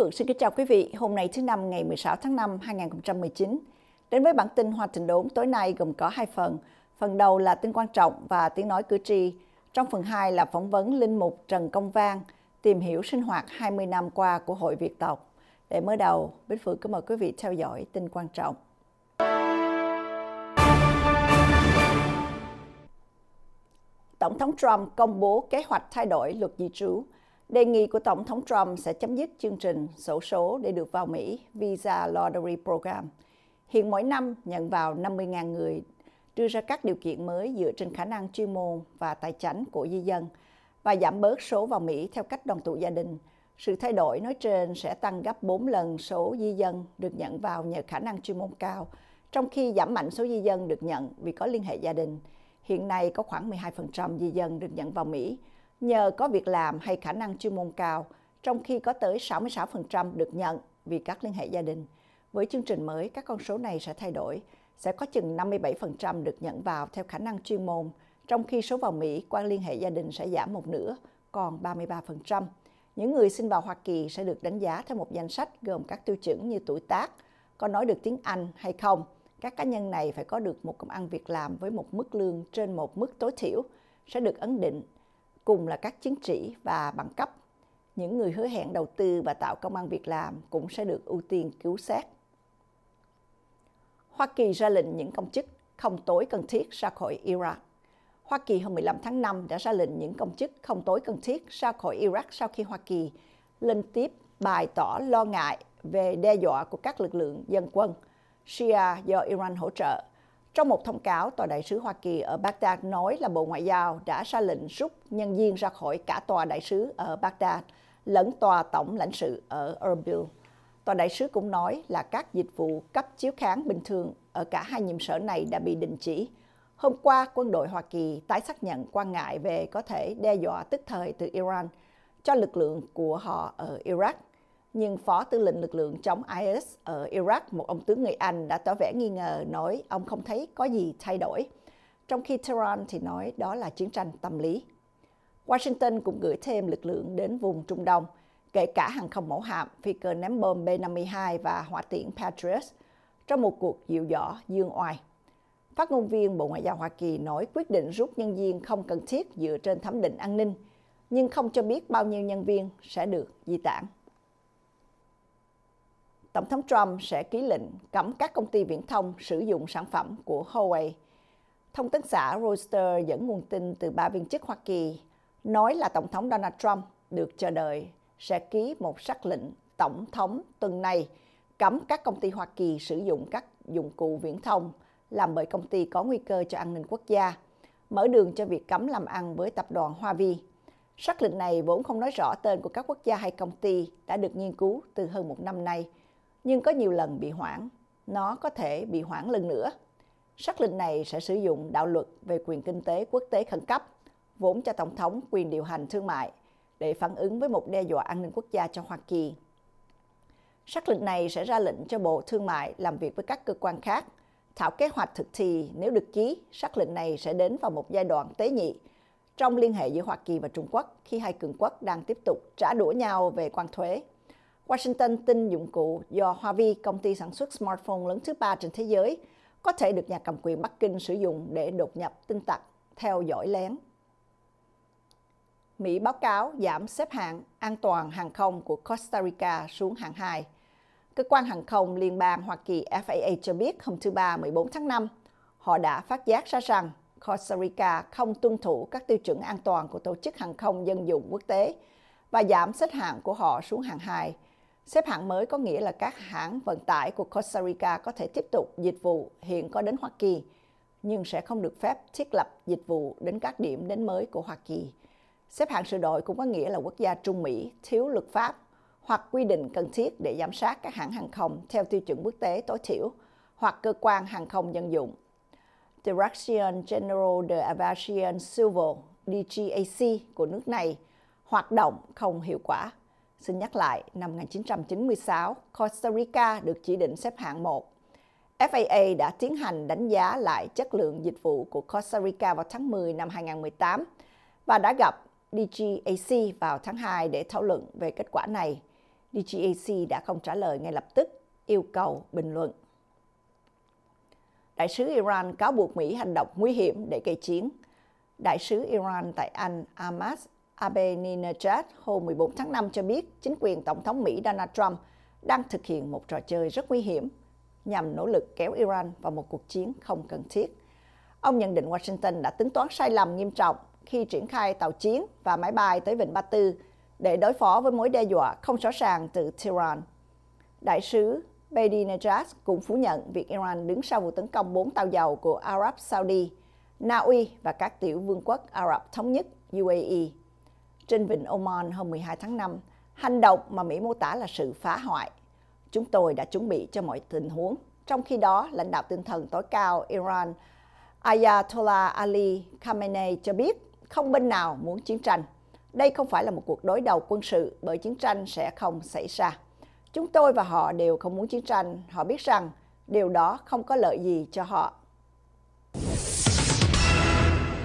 Phượng xin kính chào quý vị. Hôm nay thứ năm ngày 16 tháng 5 2019. Đến với bản tin Hoa Trình Đốn tối nay gồm có hai phần. Phần đầu là tin quan trọng và tiếng nói cử tri. Trong phần 2 là phỏng vấn Linh Mục Trần Công Vang, tìm hiểu sinh hoạt 20 năm qua của Hội Việt tộc. Để mở đầu, Bích Phượng kính mời quý vị theo dõi tin quan trọng. Tổng thống Trump công bố kế hoạch thay đổi luật di trú – Đề nghị của Tổng thống Trump sẽ chấm dứt chương trình sổ số để được vào Mỹ Visa Lottery Program. Hiện mỗi năm nhận vào 50.000 người, đưa ra các điều kiện mới dựa trên khả năng chuyên môn và tài chính của di dân và giảm bớt số vào Mỹ theo cách đoàn tụ gia đình. Sự thay đổi nói trên sẽ tăng gấp 4 lần số di dân được nhận vào nhờ khả năng chuyên môn cao, trong khi giảm mạnh số di dân được nhận vì có liên hệ gia đình. Hiện nay có khoảng 12% di dân được nhận vào Mỹ nhờ có việc làm hay khả năng chuyên môn cao, trong khi có tới 66% được nhận vì các liên hệ gia đình. Với chương trình mới, các con số này sẽ thay đổi, sẽ có chừng 57% được nhận vào theo khả năng chuyên môn, trong khi số vào Mỹ qua liên hệ gia đình sẽ giảm một nửa, còn 33%. Những người xin vào Hoa Kỳ sẽ được đánh giá theo một danh sách gồm các tiêu chuẩn như tuổi tác, có nói được tiếng Anh hay không. Các cá nhân này phải có được một công ăn việc làm với một mức lương trên một mức tối thiểu, sẽ được ấn định cùng là các chứng chỉ và bằng cấp. Những người hứa hẹn đầu tư và tạo công an việc làm cũng sẽ được ưu tiên cứu xét. Hoa Kỳ ra lệnh những công chức không tối cần thiết ra khỏi Iraq. Hoa Kỳ hôm 15 tháng 5 đã ra lệnh những công chức không tối cần thiết ra khỏi Iraq sau khi Hoa Kỳ lên tiếp bày tỏ lo ngại về đe dọa của các lực lượng dân quân Shia do Iran hỗ trợ – trong một thông cáo, tòa đại sứ Hoa Kỳ ở Baghdad nói là Bộ Ngoại giao đã ra lệnh rút nhân viên ra khỏi cả tòa đại sứ ở Baghdad lẫn tòa tổng lãnh sự ở Erbil. Tòa đại sứ cũng nói là các dịch vụ cấp chiếu kháng bình thường ở cả hai nhiệm sở này đã bị đình chỉ. Hôm qua, quân đội Hoa Kỳ tái xác nhận quan ngại về có thể đe dọa tức thời từ Iran cho lực lượng của họ ở Iraq nhưng Phó Tư lệnh lực lượng chống IS ở Iraq, một ông tướng người Anh đã tỏ vẻ nghi ngờ nói ông không thấy có gì thay đổi, trong khi Tehran thì nói đó là chiến tranh tâm lý. Washington cũng gửi thêm lực lượng đến vùng Trung Đông, kể cả hàng không mẫu hạm, phi cơ ném bom B-52 và hỏa tiễn Patriot, trong một cuộc dịu dõ dương oai. Phát ngôn viên Bộ Ngoại giao Hoa Kỳ nói quyết định rút nhân viên không cần thiết dựa trên thẩm định an ninh, nhưng không cho biết bao nhiêu nhân viên sẽ được di tản. Tổng thống Trump sẽ ký lệnh cấm các công ty viễn thông sử dụng sản phẩm của Huawei. Thông tấn xã Reuters dẫn nguồn tin từ ba viên chức Hoa Kỳ nói là Tổng thống Donald Trump được chờ đợi sẽ ký một sắc lệnh tổng thống tuần này cấm các công ty Hoa Kỳ sử dụng các dụng cụ viễn thông làm bởi công ty có nguy cơ cho an ninh quốc gia, mở đường cho việc cấm làm ăn với tập đoàn Huawei. Sắc lệnh này vốn không nói rõ tên của các quốc gia hay công ty đã được nghiên cứu từ hơn một năm nay – nhưng có nhiều lần bị hoãn. Nó có thể bị hoãn lần nữa. Sắc lệnh này sẽ sử dụng đạo luật về quyền kinh tế quốc tế khẩn cấp, vốn cho Tổng thống quyền điều hành thương mại, để phản ứng với một đe dọa an ninh quốc gia cho Hoa Kỳ. Sắc lệnh này sẽ ra lệnh cho Bộ Thương mại làm việc với các cơ quan khác, thảo kế hoạch thực thi nếu được ký, sắc lệnh này sẽ đến vào một giai đoạn tế nhị trong liên hệ giữa Hoa Kỳ và Trung Quốc khi hai cường quốc đang tiếp tục trả đũa nhau về quan thuế. Washington tin dụng cụ do Huawei, công ty sản xuất smartphone lớn thứ ba trên thế giới, có thể được nhà cầm quyền Bắc Kinh sử dụng để đột nhập tin tặc, theo dõi lén. Mỹ báo cáo giảm xếp hạng an toàn hàng không của Costa Rica xuống hạng 2. Cơ quan hàng không liên bang Hoa Kỳ FAA cho biết hôm thứ Ba 14 tháng 5, họ đã phát giác ra rằng Costa Rica không tuân thủ các tiêu chuẩn an toàn của Tổ chức Hàng không Dân dụng Quốc tế và giảm xếp hạng của họ xuống hạng 2 Xếp hạng mới có nghĩa là các hãng vận tải của Costa Rica có thể tiếp tục dịch vụ hiện có đến Hoa Kỳ, nhưng sẽ không được phép thiết lập dịch vụ đến các điểm đến mới của Hoa Kỳ. Xếp hạng sửa đổi cũng có nghĩa là quốc gia Trung Mỹ thiếu luật pháp hoặc quy định cần thiết để giám sát các hãng hàng không theo tiêu chuẩn quốc tế tối thiểu hoặc cơ quan hàng không dân dụng. Direction General de Aviation Civil DGAC của nước này hoạt động không hiệu quả. Xin nhắc lại, năm 1996, Costa Rica được chỉ định xếp hạng 1. FAA đã tiến hành đánh giá lại chất lượng dịch vụ của Costa Rica vào tháng 10 năm 2018 và đã gặp DGAC vào tháng 2 để thảo luận về kết quả này. DGAC đã không trả lời ngay lập tức, yêu cầu bình luận. Đại sứ Iran cáo buộc Mỹ hành động nguy hiểm để gây chiến. Đại sứ Iran tại Anh Ahmad Ahmadinejad hôm 14 tháng 5 cho biết chính quyền Tổng thống Mỹ Donald Trump đang thực hiện một trò chơi rất nguy hiểm nhằm nỗ lực kéo Iran vào một cuộc chiến không cần thiết. Ông nhận định Washington đã tính toán sai lầm nghiêm trọng khi triển khai tàu chiến và máy bay tới Vịnh Ba Tư để đối phó với mối đe dọa không rõ ràng từ Tehran. Đại sứ Bedinejad cũng phủ nhận việc Iran đứng sau vụ tấn công bốn tàu dầu của Arab Saudi, Na Uy và các tiểu vương quốc Ả Rập Thống nhất UAE trên vịnh Oman hôm 12 tháng 5, hành động mà Mỹ mô tả là sự phá hoại. Chúng tôi đã chuẩn bị cho mọi tình huống. Trong khi đó, lãnh đạo tinh thần tối cao Iran Ayatollah Ali Khamenei cho biết không bên nào muốn chiến tranh. Đây không phải là một cuộc đối đầu quân sự bởi chiến tranh sẽ không xảy ra. Chúng tôi và họ đều không muốn chiến tranh, họ biết rằng điều đó không có lợi gì cho họ